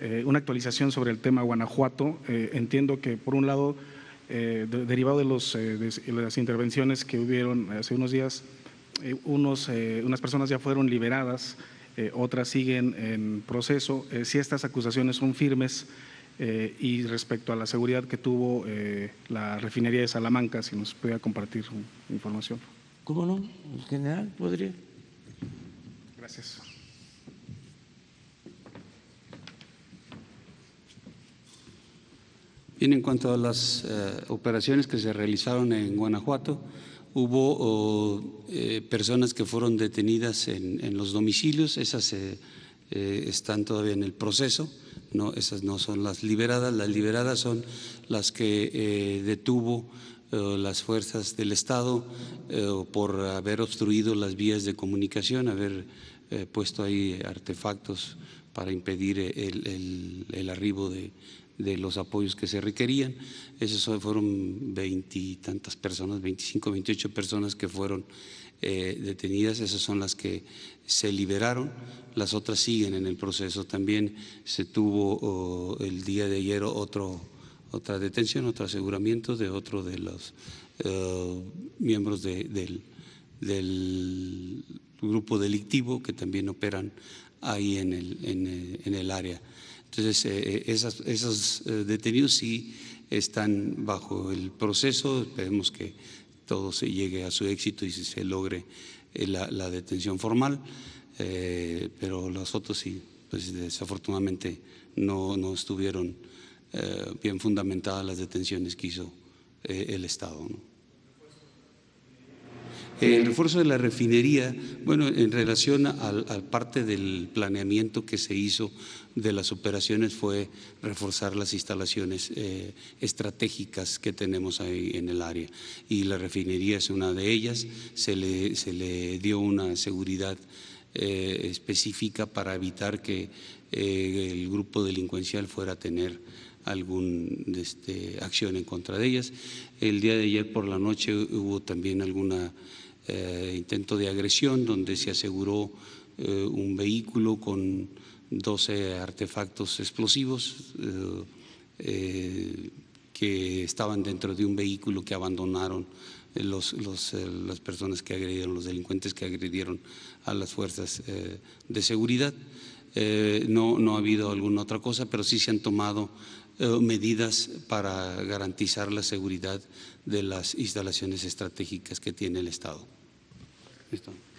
Eh, una actualización sobre el tema Guanajuato. Eh, entiendo que, por un lado, eh, derivado de, los, las intervenciones que hubieron hace unos días, unos, unas personas ya fueron liberadas, otras siguen en proceso. si estas acusaciones son firmes y respecto a la seguridad que tuvo la refinería de Salamanca, si nos puede compartir información. ¿Cómo no? El general podría. Gracias. Bien, en cuanto a las eh, operaciones que se realizaron en Guanajuato, hubo oh, eh, personas que fueron detenidas en, los domicilios, esas eh, están todavía en el proceso, no, esas no son las liberadas, las liberadas son las que detuvo las fuerzas del Estado por haber obstruido las vías de comunicación, haber puesto ahí artefactos para impedir el, el, el arribo de, de los apoyos que se requerían. esos fueron tantas personas, 25, 28 personas que fueron eh, detenidas, esas son las que se liberaron, las otras siguen en el proceso. También se tuvo el día de ayer otro, otra detención, otro aseguramiento de otro de los eh, miembros del, grupo delictivo que también operan ahí en el, en el área. Entonces, eh, eh, esas, esos eh, detenidos sí están bajo el proceso, esperemos que todo se llegue a su éxito y se logre la, detención formal, pero los otros sí, pues desafortunadamente no, estuvieron bien fundamentadas las detenciones que hizo el Estado. Eh, el refuerzo de la refinería, bueno, en relación al, parte del planeamiento que se hizo de las operaciones fue reforzar las instalaciones eh, estratégicas que tenemos ahí en el área. Y la refinería es una de ellas, se le, se le dio una seguridad eh, específica para evitar que el grupo delincuencial fuera a tener alguna este, acción en contra de ellas. El día de ayer por la noche hubo también alguna eh, intento de agresión donde se aseguró eh, un vehículo con 12 artefactos explosivos eh, que estaban dentro de un vehículo que abandonaron los, las personas que agredieron, los delincuentes que agredieron a las fuerzas de seguridad. Eh, no, no ha habido alguna otra cosa, pero sí se han tomado eh, medidas para garantizar la seguridad de las instalaciones estratégicas que tiene el Estado. ¿Listo?